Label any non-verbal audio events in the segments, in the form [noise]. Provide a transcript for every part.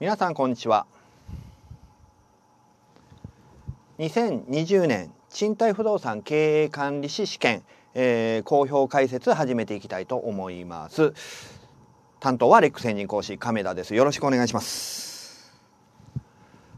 皆さんこんにちは2020年賃貸不動産経営管理士試験、えー、公表解説始めていきたいと思います担当はレック専任講師亀田ですよろしくお願いします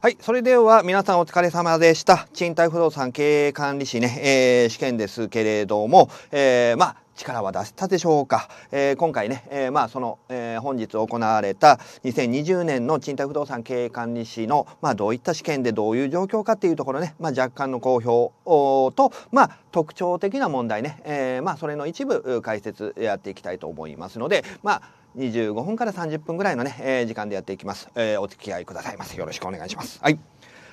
はいそれでは皆さんお疲れ様でした賃貸不動産経営管理士ね、えー、試験ですけれども、えー、まあ力は出したでしょうか、えー、今回ね、えー、まあその、えー、本日行われた2020年の賃貸不動産経営管理士の、まあ、どういった試験でどういう状況かっていうところね、まあ、若干の公表と、まあ、特徴的な問題ね、えー、まあそれの一部解説やっていきたいと思いますのでまあ25分から30分ぐらいのね、えー、時間でやっていきます、えー、お付き合いくださいませよろしくお願いしますはい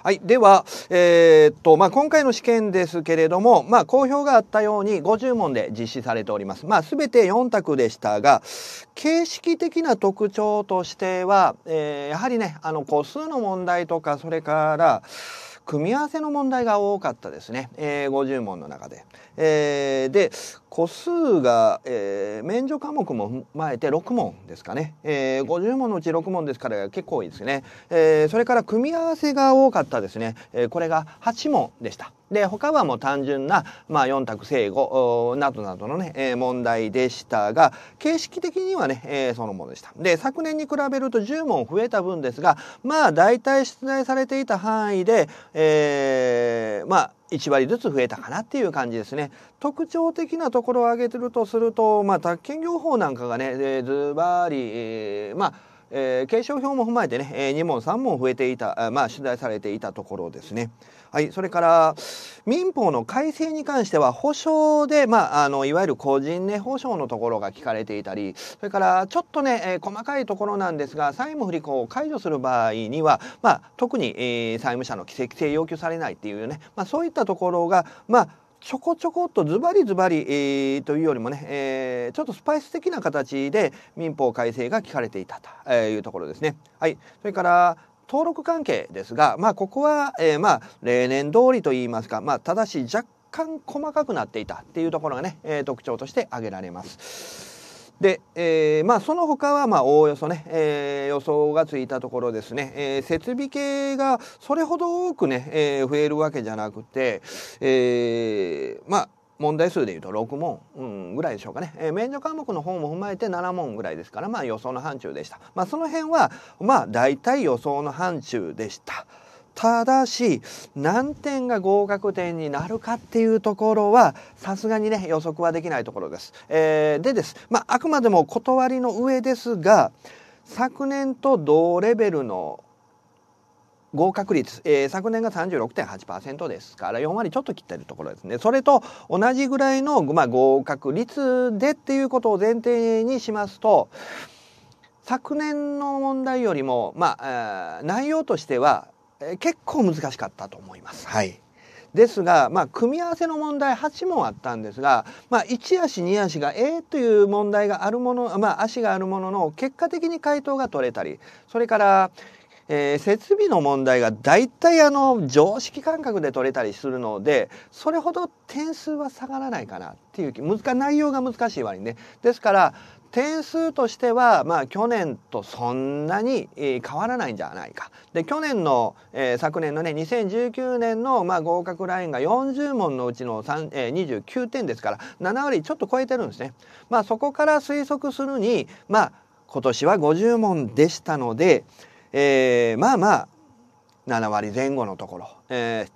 はい、では、えー、っとまあ、今回の試験ですけれども、まあ、公表があったように50問で実施されております。まあ、全て4択でしたが形式的な特徴としては、えー、やはりねあの個数の問題とかそれから組み合わせの問題が多かったですね、えー、50問の中で。えー、で個数が、えー、免除科目も踏まえて6問ですかね、えー、50問のうち6問ですから結構多いですね、えー、それから組み合わせが多かったですね、えー、これが8問でした。で他はもう単純な、まあ、4択正誤などなどのね、えー、問題でしたが形式的にはね、えー、そのものでした。で昨年に比べると10問増えた分ですがまあ大体出題されていた範囲で、えー、まあ1割ずつ増えたかなっていう感じですね。特徴的なところを挙げてるとすると、まあ、宅建業法なんかがね、えー、ずばり、えまあえー、継承表も踏まえてね、えー、2問3問増えていた、まあ、取材されていたところですね。はい、それから民法の改正に関しては保証で、まあ、あのいわゆる個人ね保証のところが聞かれていたりそれからちょっとね、えー、細かいところなんですが債務不履行を解除する場合には、まあ、特に、えー、債務者の規制性要求されないっていうね、まあ、そういったところがまあちょこちょこっとズバリズバリ、えー、というよりもね、えー、ちょっとスパイス的な形で民法改正が聞かれていたというところですね。はい、それから登録関係ですが、まあ、ここは、えー、まあ、例年通りといいますか、まあ、ただし若干細かくなっていたっていうところがね、え特徴として挙げられます。で、えー、まあその他はまあおおよそね、えー、予想がついたところですね、えー、設備系がそれほど多くね、えー、増えるわけじゃなくて、えー、まあ問題数でいうと6問、うん、ぐらいでしょうかね、えー、免除科目の方も踏まえて7問ぐらいですからまあ予想の範疇でしたまあその辺はまあ大体予想の範疇でした。ただし、何点が合格点になるかっていうところは、さすがにね、予測はできないところです。えー、でです。まあ、あくまでも断りの上ですが、昨年と同レベルの合格率、えー、昨年が36.8%ですから4割ちょっと切ってるところですねそれと同じぐらいの、まあ、合格率でっていうことを前提にしますと昨年の問題よりも、まあ、内容としては結構難しかったと思います。はい、ですが、まあ、組み合わせの問題8問あったんですが、まあ、1足2足が A という問題があるもの、まあ、足があるものの結果的に回答が取れたりそれからえー、設備の問題が大体あの常識感覚で取れたりするのでそれほど点数は下がらないかなっていう気難内容が難しい割にねですから点数としては、まあ、去年とそんなに、変わらないんじゃないか。で去年の、えー、昨年のね2019年の、まあ、合格ラインが40問のうちの3、えー、29点ですから7割ちょっと超えてるんですね。まあ、そこから推測するに、まあ、今年は50問でしたので、えー、まあまあ7割前後のところ、えー、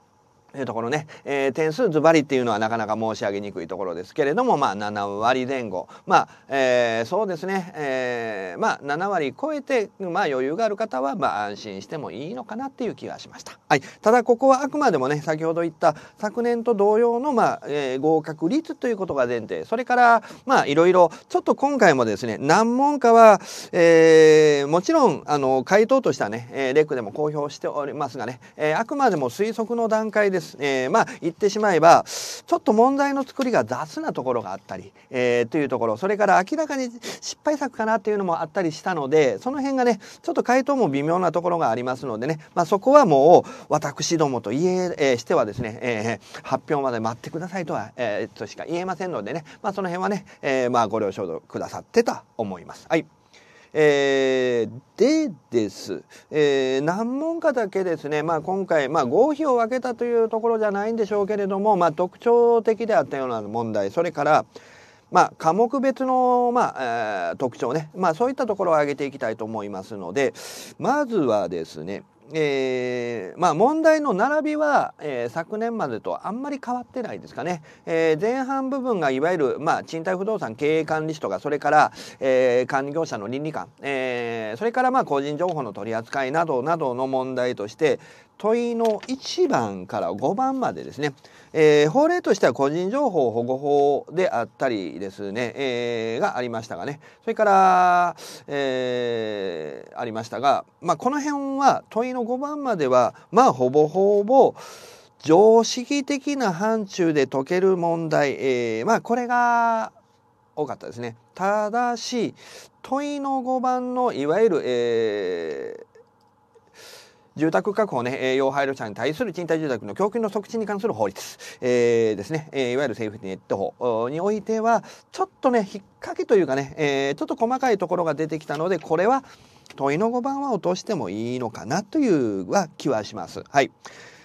というところね、えー、点数ズバリっていうのはなかなか申し上げにくいところですけれども、まあ、7割前後まあ、えー、そうですね、えー、まあ、7割超えて、まあ、余裕がある方は、まあ、安心してもいいのかなっていう気がしました、はい、ただここはあくまでもね先ほど言った昨年と同様の、まあえー、合格率ということが前提それからまあいろいろちょっと今回もですね難問かは、えー、もちろんあの回答としてはねレックでも公表しておりますがね、えー、あくまでも推測の段階でです。えー、まあ言ってしまえばちょっと問題の作りが雑なところがあったり、えー、というところそれから明らかに失敗作かなっていうのもあったりしたのでその辺がねちょっと回答も微妙なところがありますのでね、まあ、そこはもう私どもと言ええー、してはですね、えー、発表まで待ってくださいとは、えー、としか言えませんのでね、まあ、その辺はね、えー、まあご了承くださってと思います。はいえー、でです、えー、何問かだけですね、まあ、今回、まあ、合否を分けたというところじゃないんでしょうけれども、まあ、特徴的であったような問題それから、まあ、科目別の、まあえー、特徴ね、まあ、そういったところを挙げていきたいと思いますのでまずはですねえー、まあ問題の並びは、えー、昨年までとあんまり変わってないですかね、えー、前半部分がいわゆる、まあ、賃貸不動産経営管理士とかそれから、えー、管理業者の倫理観、えー、それからまあ個人情報の取り扱いなどなどの問題として問いの1番から5番までですねえー、法令としては個人情報保護法であったりですね、えー、がありましたがねそれから、えー、ありましたが、まあ、この辺は問いの5番まではまあほぼほぼ常識的な範疇で解ける問題、えー、まあこれが多かったですね。ただし問いの5番のいわゆる、え住宅確保ね、要配慮者に対する賃貸住宅の供給の促進に関する法律、えー、ですね、えー、いわゆるセーフティネット法においては、ちょっとね、引っ掛けというかね、えー、ちょっと細かいところが出てきたので、これは問いの5番は落としてもいいのかなというは気はします。はい。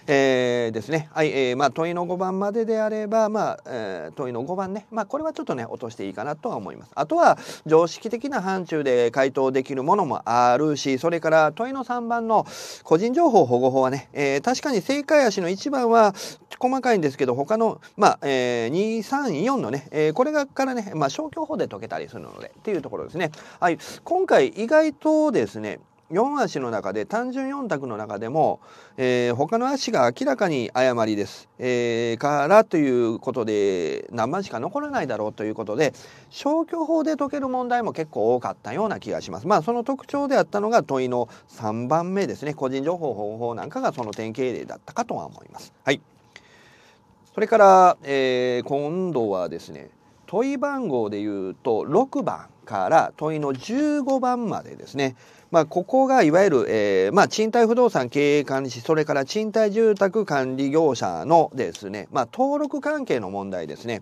えー、ですね、はいえーまあ、問いの5番までであれば、まあえー、問いの5番ね、まあ、これはちょっとね落としていいかなとは思います。あとは常識的な範疇で回答できるものもあるしそれから問いの3番の個人情報保護法はね、えー、確かに正解足の1番は細かいんですけど他の、まあえー、234のね、えー、これがからね、まあ、消去法で解けたりするのでっていうところですね。はい、今回意外とですね4足の中で単純4択の中でも、えー、他の足が明らかに誤りです、えー、からということで何番しか残らないだろうということで消去法で解ける問題も結構多かったような気がしますまあその特徴であったのが問いの3番目ですね個人情報方法なんかがその典型例だったかとは思いますはいそれから、えー、今度はですね問い番号でいうと6番から問いの15番までですねまあ、ここがいわゆる、えーまあ、賃貸不動産経営管理士それから賃貸住宅管理業者のですね、まあ、登録関係の問題ですね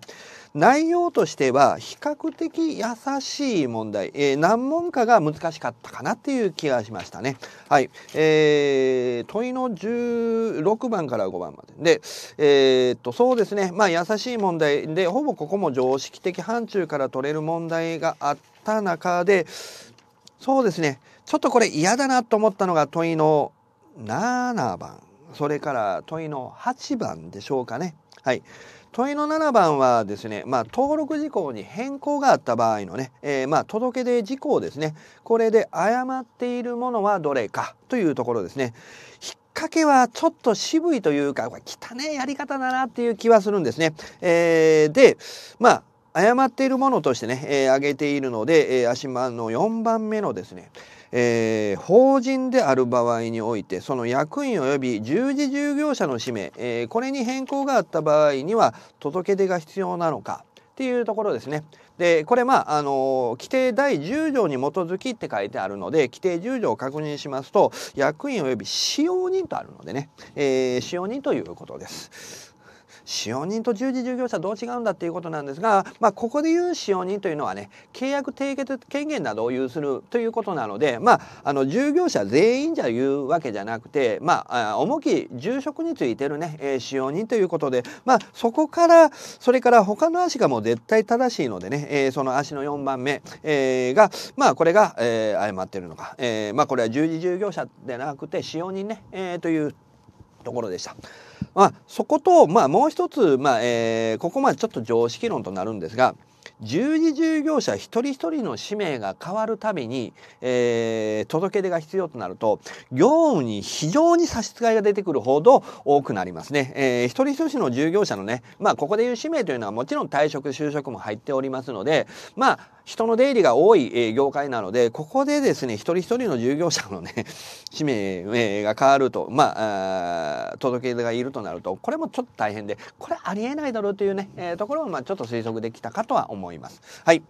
内容としては比較的優しい問題、えー、何問かが難しかったかなっていう気がしましたね。はい。えー、問いの16番から5番まで。で、えー、っと、そうですね。まあ、優しい問題で、ほぼここも常識的範疇から取れる問題があった中で、そうですね。ちょっとこれ嫌だなと思ったのが問いの7番。それから問いの8番でしょうかね。はい。問いの7番はですね、まあ、登録事項に変更があった場合のね、えー、まあ、届け出事項ですね。これで誤っているものはどれかというところですね。っかけはちょっと渋いというか、これ汚いやり方だなっていう気はするんですね。えー、で、まあ、誤っているものとしてね、えー、挙げているので、えー、足間の4番目のですね、えー、法人である場合においてその役員及び従事従業者の氏名、えー、これに変更があった場合には届け出が必要なのかっていうところですね。でこれまああの規定第10条に基づきって書いてあるので規定10条を確認しますと役員及び使用人とあるのでね、えー、使用人ということです。使用人と従事従業者どう違うんだっていうことなんですが、まあ、ここで言う使用人というのはね契約締結権限などを有するということなので、まあ、あの従業者全員じゃ言うわけじゃなくて、まあ、重き住職についてるね、えー、使用人ということで、まあ、そこからそれから他の足がもう絶対正しいのでね、えー、その足の4番目、えー、が、まあ、これが、えー、誤ってるのか、えーまあ、これは従事従業者でなくて使用人ね、えー、というところでした。まあ、そこと、まあ、もう一つ、まあえー、ここまでちょっと常識論となるんですが十二従業者一人一人の使命が変わるたびに、えー、届け出が必要となると業務に非常に差し支えが出てくるほど多くなりますね、えー、一人一人の従業者のねまあここでいう使命というのはもちろん退職就職も入っておりますのでまあ人の出入りが多い業界なので、ここでですね、一人一人の従業者のね、使 [laughs] 命が変わると、まあ、届け出がいるとなると、これもちょっと大変で、これありえないだろうというね、えー、ところを、まあ、ちょっと推測できたかとは思います。はい。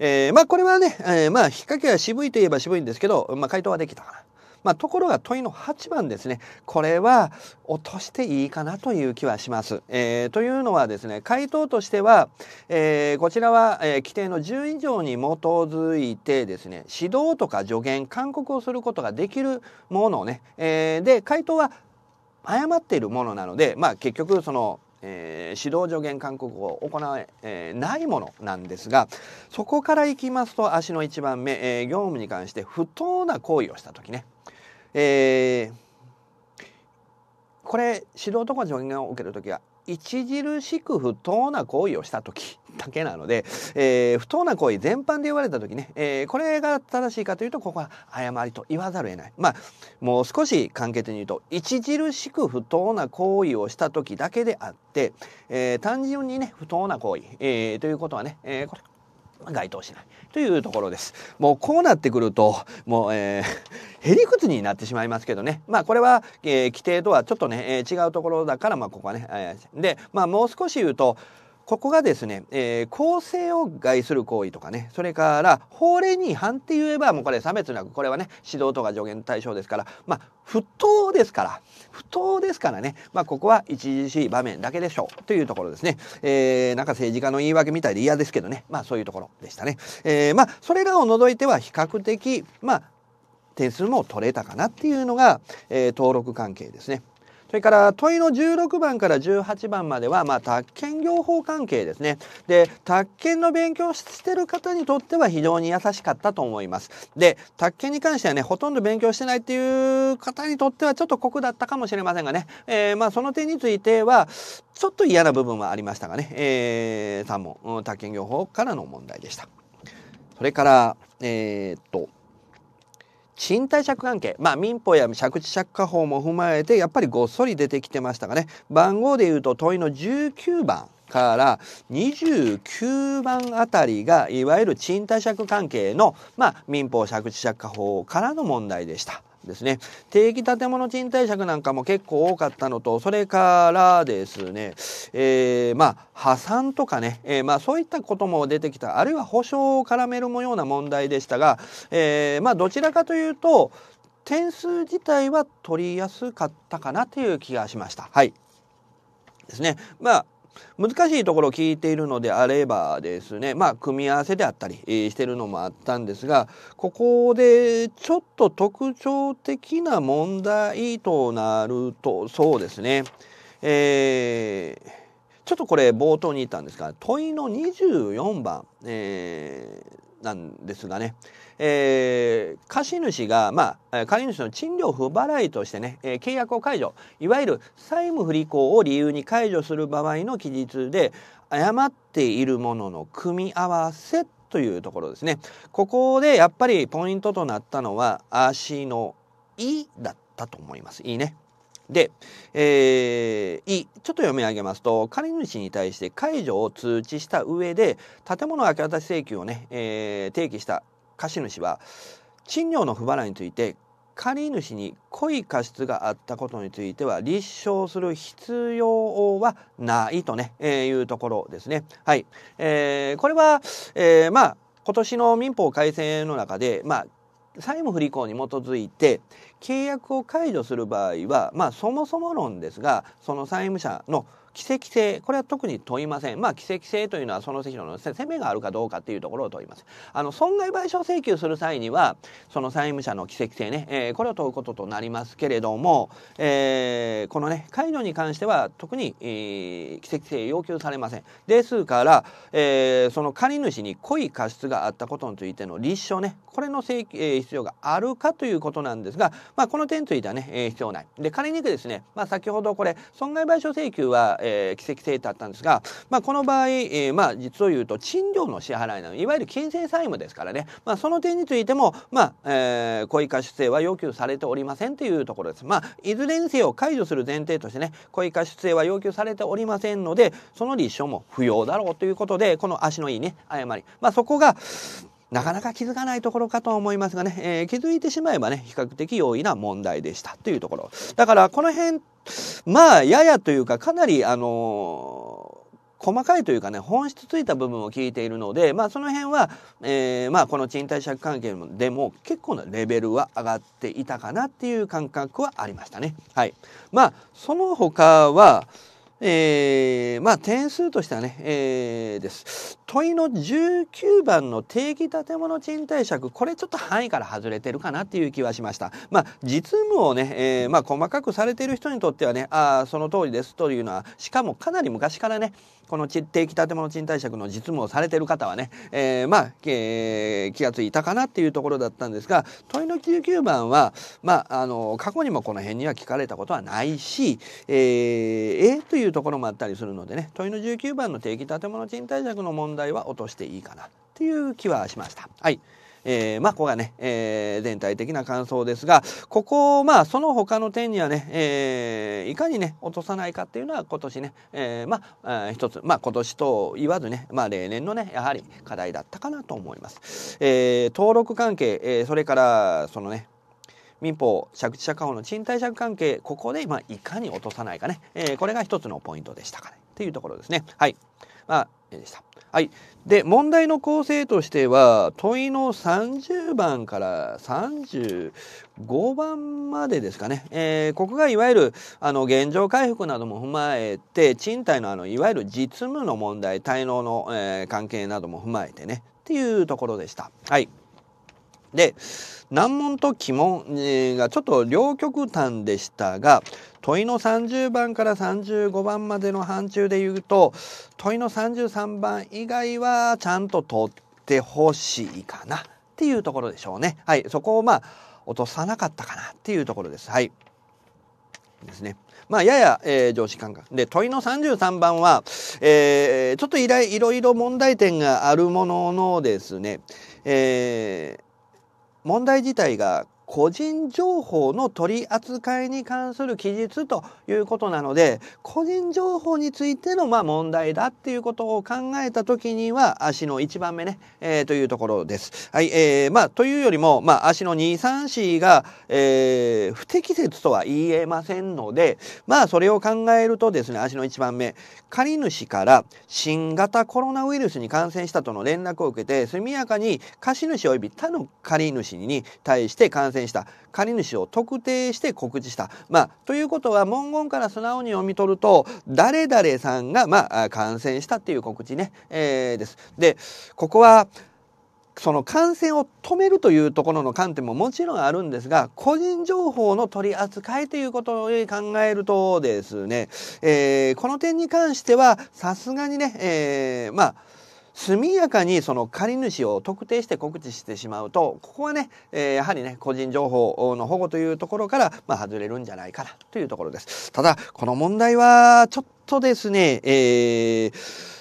えー、まあ、これはね、えー、まあ、引っ掛けは渋いといえば渋いんですけど、まあ、回答はできたかな。まあ、ところが問いの8番ですねこれは落としていいかなという気はします。えー、というのはですね回答としては、えー、こちらは、えー、規定の10以上に基づいてですね指導とか助言勧告をすることができるものをね、えー、で回答は誤っているものなので、まあ、結局そのえー、指導助言勧告を行えー、ないものなんですがそこからいきますと足の1番目、えー、業務に関して不当な行為をした時ねえー、これ指導とか助言を受ける時は著しく不当な行為をした時 [laughs] だけなので、えー、不当な行為全般で言われた時ね、えー、これが正しいかというとここは誤りと言わざるを得ないまあもう少し簡潔に言うと著しく不当な行為をした時だけであって、えー、単純にね不当な行為、えということはね、えこれ該当しないというところです。もうこうなってくると、もう、えー、[laughs] へりくつになってしまいますけどね。まあこれは、えー、規定とはちょっとね、えー、違うところだから、まあここはね、えー、で、まあもう少し言うと、ここがですね、えー、公正を害する行為とかね、それから法令に違反って言えばもうこれ差別なく、これはね、指導とか助言対象ですから、まあ、不当ですから、不当ですからね、まあ、ここは著しい場面だけでしょうというところですね。えー、なんか政治家の言い訳みたいで嫌ですけどね、まあそういうところでしたね。えー、まあ、それらを除いては比較的、まあ、点数も取れたかなっていうのが、えー、登録関係ですね。それから問いの16番から18番までは、まあ、宅建業法関係ですね。で、宅建の勉強してる方にとっては非常に優しかったと思います。で、宅建に関してはね、ほとんど勉強してないっていう方にとってはちょっと酷だったかもしれませんがね、えー、まあ、その点については、ちょっと嫌な部分はありましたがね、えー、3問、宅建業法からの問題でした。それから、えー、っと、賃貸借関係、まあ民法や借地借家法も踏まえて、やっぱりごっそり出てきてましたがね、番号で言うと問いの19番。から29番あたりがいわゆる賃貸借関係の、まあ、民法借地借家法からの問題でした。ですね定期建物賃貸借なんかも結構多かったのとそれからですね、えー、まあ破産とかね、えー、まあそういったことも出てきたあるいは保証を絡めるもような問題でしたが、えー、まあどちらかというと点数自体は取りやすかったかなという気がしました。はいですね。まあ難しいところを聞いているのであればですねまあ組み合わせであったりしてるのもあったんですがここでちょっと特徴的な問題となるとそうですねえー、ちょっとこれ冒頭に言ったんですが問いの24番、えー、なんですがね、えー、貸主が、まあ、借主の賃料不払いとしてね、えー、契約を解除、いわゆる債務不履行を理由に解除する場合の記述で、誤っているものの組み合わせというところですね。ここでやっぱりポイントとなったのは、足の「い」だったと思います。いいね。で、えー、い、ちょっと読み上げますと、借主に対して解除を通知した上で、建物明け渡し請求をね、えー、提起した貸主は賃料の不払いについて借主に故意過失があったことについては立証する必要はないとね、えー、いうところですね。はい。えー、これは、えー、まあ、今年の民法改正の中で、まあ、債務不履行に基づいて契約を解除する場合は、まあ、そもそも論ですがその債務者の奇跡性これは特に問いませんまあ奇跡性というのはその責任の責めがあるかどうかっていうところを問いますあの損害賠償請求する際にはその債務者の奇跡性ね、えー、これを問うこととなりますけれども、えー、このね介護に関しては特に、えー、奇跡性要求されませんですから、えー、その借主に故意過失があったことについての立証ねこれの請求、えー、必要があるかということなんですが、まあ、この点についてはね、えー、必要ないで仮にですね、まあ、先ほどこれ損害賠償請求はえー、奇跡停滞だったんですが、まあ、この場合、えー、まあ、実を言うと賃料の支払いなのいわゆる金銭債務ですからね、まあ、その点についても、まあえー、故意出生は要求されておりませんというところです。まあ、いずれにせよ解除する前提としてね故意出生は要求されておりませんのでその立証も不要だろうということでこの足のいいね誤り、まあ、そこがなかなか気づかないところかと思いますがね、えー、気づいてしまえばね、比較的容易な問題でしたというところ。だからこの辺、まあ、ややというか、かなり、あのー、細かいというかね、本質ついた部分を聞いているので、まあその辺は、えー、まあこの賃貸借関係でも結構なレベルは上がっていたかなっていう感覚はありましたね。はい。まあその他は、えー、まあ点数としてはね、えー、です。問いの19番の定義建物賃貸借、これちょっと範囲から外れてるかなっていう気はしました。まあ実務をね、えー、まあ細かくされている人にとってはね、ああ、その通りですというのは、しかもかなり昔からね、この定期建物賃貸借の実務をされてる方はね、えー、まあ、えー、気が付いたかなっていうところだったんですが問いの1 9番は、まあ、あの過去にもこの辺には聞かれたことはないし、えー、えー、というところもあったりするのでね問いの19番の定期建物賃貸借の問題は落としていいかなっていう気はしました。はいえー、まあ、ここがね、えー、全体的な感想ですが、ここ、まあ、その他の点にはね、えー、いかにね、落とさないかっていうのは今年ね、えー、まあ、一つ、まあ、今年と言わずね、まあ、例年のね、やはり課題だったかなと思います。えー、登録関係、えー、それから、そのね、民法借地者家法の賃貸借関係ここで、まあ、いかに落とさないかね、えー、これが一つのポイントでしたかねっていうところですねはい、まあ、でした。はい。で、問題の構成としては、問いの30番から35番までですかね。えー、ここがいわゆる、あの、現状回復なども踏まえて、賃貸のあの、いわゆる実務の問題、滞納の、えー、関係なども踏まえてね、っていうところでした。はい。で難問と鬼門がちょっと両極端でしたが問いの30番から35番までの範疇で言うと問いの33番以外はちゃんと取ってほしいかなっていうところでしょうね。はい、そこをまあ落とさなかったかなっていうところです。はい。ですね。まあ、やや、えー、上司感覚。で、問いの33番は、えー、ちょっといろいろ問題点があるもののですね、えー、問題自体が個人情報の取り扱いに関する記述ということなので個人情報についてのま問題だっていうことを考えた時には足の1番目ね、えー、というところです。はいえー、まあ、というよりも、まあ、足の2、3、4が、えー、不適切とは言えませんので、まあ、それを考えるとですね足の1番目借り主から新型コロナウイルスに感染したとの連絡を受けて速やかに貸主及び他の借り主に対して感染選した借主を特定して告知した。まあ、ということは文言から素直に読み取ると誰々さんが、まあ、感染したっていう告知ね、えー、です。でここはその感染を止めるというところの観点ももちろんあるんですが個人情報の取り扱いということを考えるとですね、えー、この点に関してはさすがにね、えー、まあ速やかにその借り主を特定して告知してしまうとここはね、えー、やはりね個人情報の保護というところから、まあ、外れるんじゃないかなというところです。ただこの問題はちょっとですね、えー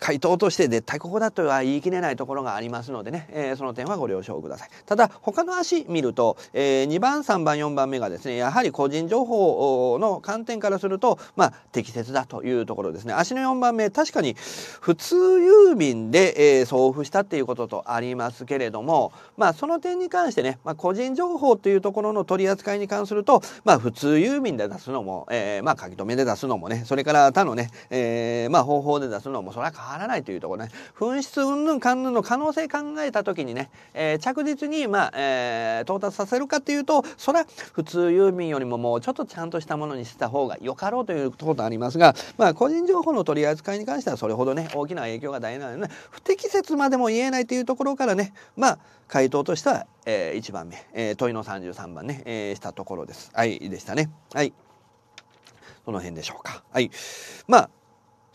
回答として絶対ここだとは言い切れないところがありますのでね、えー、その点はご了承ください。ただ他の足見ると、えー、2番3番4番目がですねやはり個人情報の観点からすると、まあ、適切だというところですね。足の4番目確かに普通郵便で、えー、送付したっていうこととありますけれども、まあ、その点に関してね、まあ、個人情報というところの取り扱いに関すると、まあ、普通郵便で出すのも、えー、まあ書き留めで出すのもねそれから他のね、えー、まあ方法で出すのもそれは変わならないというところね紛失云々かんぬんの可能性考えた時にね、えー、着実に、まあえー、到達させるかというとそれは普通郵便よりももうちょっとちゃんとしたものにした方がよかろうということありますが、まあ、個人情報の取り扱いに関してはそれほどね大きな影響が大事なので、ね、不適切までも言えないというところからねまあ回答としては、えー、1番目、えー、問いの33番ね、えー、したところです。はいでしたね。はい。その辺でしょうか。はい。まあ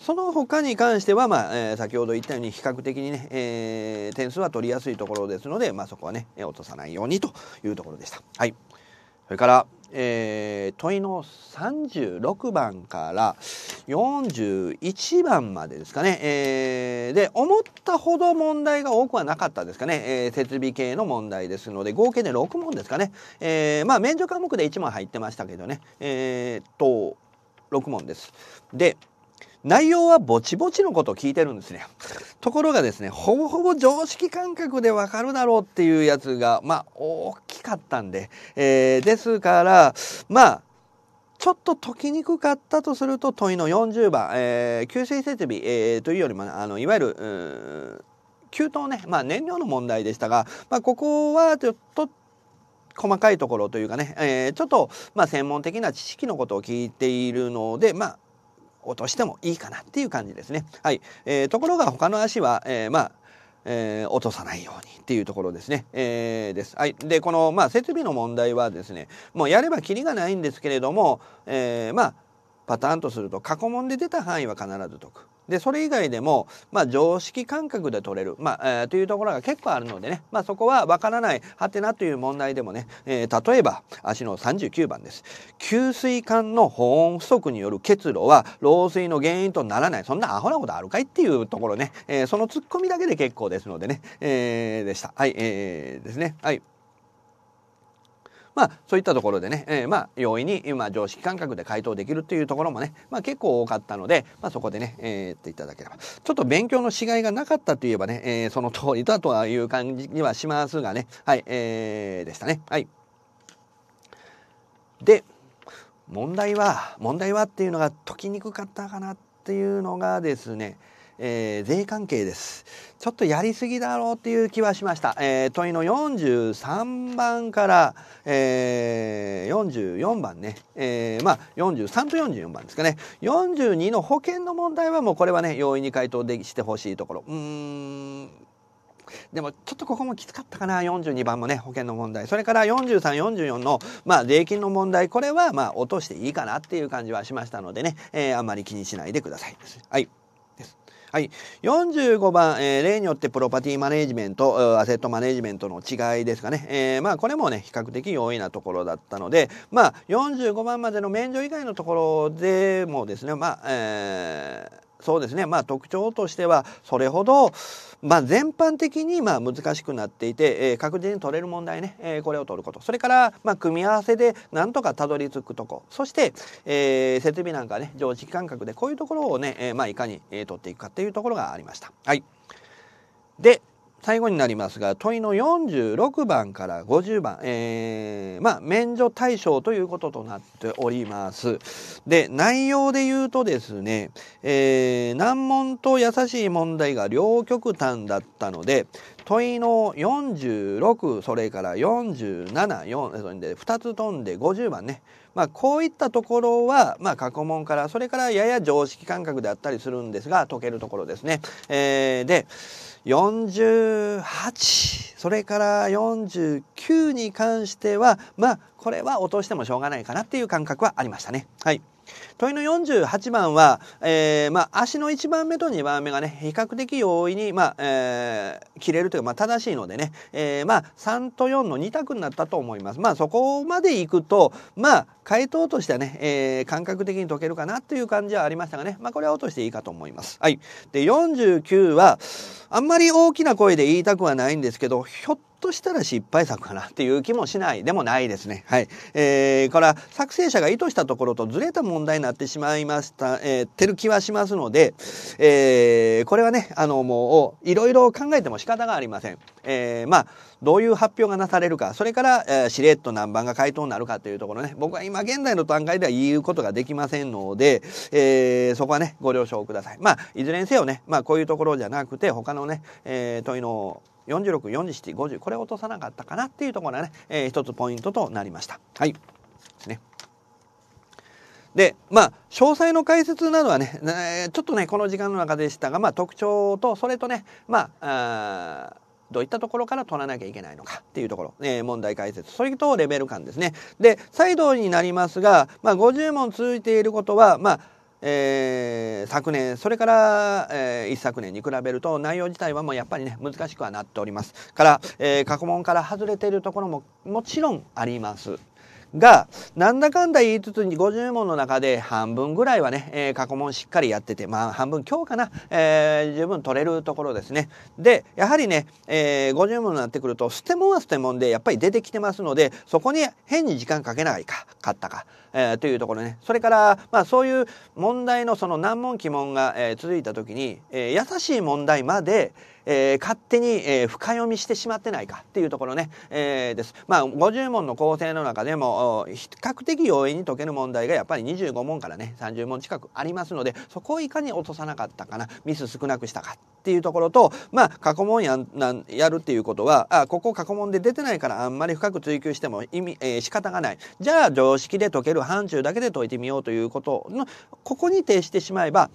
その他に関しては、まあえー、先ほど言ったように比較的にね、えー、点数は取りやすいところですので、まあ、そこはね落とさないようにというところでした。はい、それから、えー、問いの36番から41番までですかね、えー、で思ったほど問題が多くはなかったですかね、えー、設備系の問題ですので合計で6問ですかね、えー、まあ免除科目で1問入ってましたけどねえー、っと6問です。で内容はぼちぼちのことを聞いてるんですね。ところがですね、ほぼほぼ常識感覚でわかるだろうっていうやつが、まあ、大きかったんで、えー、ですから、まあ、ちょっと解きにくかったとすると問いの40番、えー、給水設備、えー、というよりも、あの、いわゆる、給湯ね、まあ燃料の問題でしたが、まあここはちょっと細かいところというかね、えー、ちょっと、まあ、専門的な知識のことを聞いているので、まあ、落としてもいいかなっていう感じですね。はい。えー、ところが他の足は、えー、まあ、えー、落とさないようにっていうところですね。えー、です。はい。で、この、まあ、設備の問題はですね、もうやればきりがないんですけれども、えー、まあ、パターンとすると過去問で出た範囲は必ず解く。で、それ以外でも、まあ、常識感覚で取れる、まあ、えー、というところが結構あるのでね、まあ、そこはわからない、はてなという問題でもね、えー、例えば、足の39番です。給水管の保温不足による結露は、漏水の原因とならない。そんなアホなことあるかいっていうところね、えー、そのツッコミだけで結構ですのでね、えー、でした。はい、えー、ですね。はい。まあ、そういったところでね、えー、まあ、容易に、まあ、常識感覚で回答できるっていうところもね、まあ、結構多かったので、まあ、そこでね、えー、やっていただければ。ちょっと勉強のしがいがなかったといえばね、えー、その通りだとはいう感じにはしますがね、はい、えー、でしたね。はい。で、問題は、問題はっていうのが解きにくかったかなっていうのがですね、えー、税関係です。ちょっとやりすぎだろうっていう気はしました。えー、問いの43番から、えー、44番ね、えー、まあ43と44番ですかね。42の保険の問題はもうこれはね、容易に回答でしてほしいところ。うーんでもちょっとここもきつかったかな42番もね保険の問題それから4344の、まあ、税金の問題これはまあ落としていいかなっていう感じはしましたのでね、えー、あんまり気にしないでください。はいはい。45番、えー、例によってプロパティマネジメント、アセットマネジメントの違いですかね。えー、まあ、これもね、比較的容易なところだったので、まあ、45番までの免除以外のところでもですね、まあ、えーそうですねまあ特徴としてはそれほど、まあ、全般的にまあ難しくなっていて、えー、確実に取れる問題ね、えー、これを取ることそれから、まあ、組み合わせでなんとかたどり着くとこそして、えー、設備なんかね常識感覚でこういうところをね、えーまあ、いかに、えー、取っていくかっていうところがありました。はい、で最後になりますが問いの46番から50番、えー、まあ免除対象ということとなっております。で内容で言うとですね、えー、難問と優しい問題が両極端だったので問いの46それから474それで2つ飛んで50番ねまあ、こういったところは、まあ、過去問からそれからやや常識感覚であったりするんですが解けるところですね。えー、で48それから49に関してはまあこれは落としてもしょうがないかなっていう感覚はありましたね。はい問いの48番は、えー、まあ、足の1番目と2番目がね、比較的容易に、まあ、えー、切れるというか、まあ、正しいのでね、えー、まあ、3と4の2択になったと思います。まあ、そこまでいくと、まあ、回答としてはね、えー、感覚的に解けるかなという感じはありましたがね、まあ、これは落としていいかと思います。はい。で、49は、あんまり大きな声で言いたくはないんですけど、ひょっとしたら失敗作かなっていう気もしないでもないですね。はい。えー、から作成者が意図したところとずれた問題になってしまいました、えー、てる気はしますので、えー、これはね、あの、もう、いろいろ考えても仕方がありません。えー、まあ、どういう発表がなされるか、それから、えー、しれっと何番が回答になるかというところね、僕は今現在の段階では言うことができませんので、えー、そこはね、ご了承ください。まあ、いずれにせよね、まあ、こういうところじゃなくて、他のね、えー、問いの464750これ落とさなかったかなっていうところがね、えー、一つポイントとなりました。はい、ねでまあ詳細の解説などはね、えー、ちょっとねこの時間の中でしたが、まあ、特徴とそれとねまあどういったところから取らなきゃいけないのかっていうところ、えー、問題解説それとレベル感ですね。で再度になりますが、まあ、50問続いていることはまあえー、昨年それから、えー、一昨年に比べると内容自体はもうやっぱりね難しくはなっておりますから、えー、過去問から外れているところももちろんあります。が、なんだかんだ言いつつに50問の中で半分ぐらいはね、えー、過去問しっかりやってて、まあ半分強かな、えー、十分取れるところですね。で、やはりね、えー、50問になってくると、捨て問は捨て問でやっぱり出てきてますので、そこに変に時間かけないか、かったか、えー、というところね。それから、まあそういう問題のその難問疑問が、えー、続いた時に、えー、優しい問題まで、えー、勝手に、えー、深読みしてしまってないかっていうところね、えー、です。まあ、50問の構成の中でも、比較的容易に解ける問題がやっぱり25問からね、30問近くありますので、そこをいかに落とさなかったかな、ミス少なくしたかっていうところと、まあ、過去問やなんやるっていうことは、あ、ここ過去問で出てないからあんまり深く追求しても意味、えー、仕方がない。じゃあ、常識で解ける範疇だけで解いてみようということの、ここに徹してしまえば、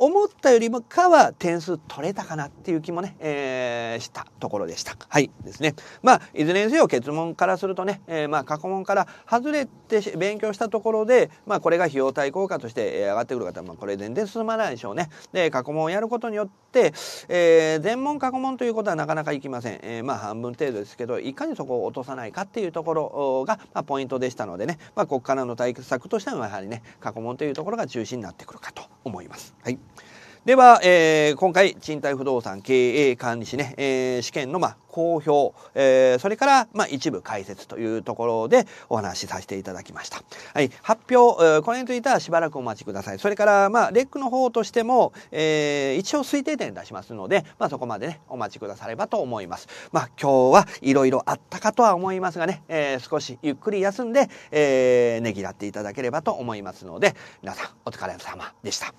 思ったよりもかは点数取れたかなっていう気もね、えー、したところでした。はいですね。まあ、いずれにせよ結論からするとね、えー、まあ、過去問から外れて勉強したところで、まあ、これが費用対効果として上がってくる方は、まあ、これ全然進まないでしょうね。で、過去問をやることによって、えー、全問過去問ということはなかなかいきません。えー、まあ、半分程度ですけど、いかにそこを落とさないかっていうところが、まあ、ポイントでしたのでね、まあ、ここからの対策としては、やはりね、過去問というところが中心になってくるかと思います。はい。では、えー、今回、賃貸不動産経営管理士ね、えー、試験の、まあ、公表、えー、それから、まあ、一部解説というところでお話しさせていただきました。はい、発表、えー、これについてはしばらくお待ちください。それから、まあ、レックの方としても、えー、一応推定点出しますので、まあ、そこまでね、お待ちくださればと思います。まあ、今日はいろいろあったかとは思いますがね、えー、少しゆっくり休んで、えー、ねぎらっていただければと思いますので、皆さんお疲れ様でした。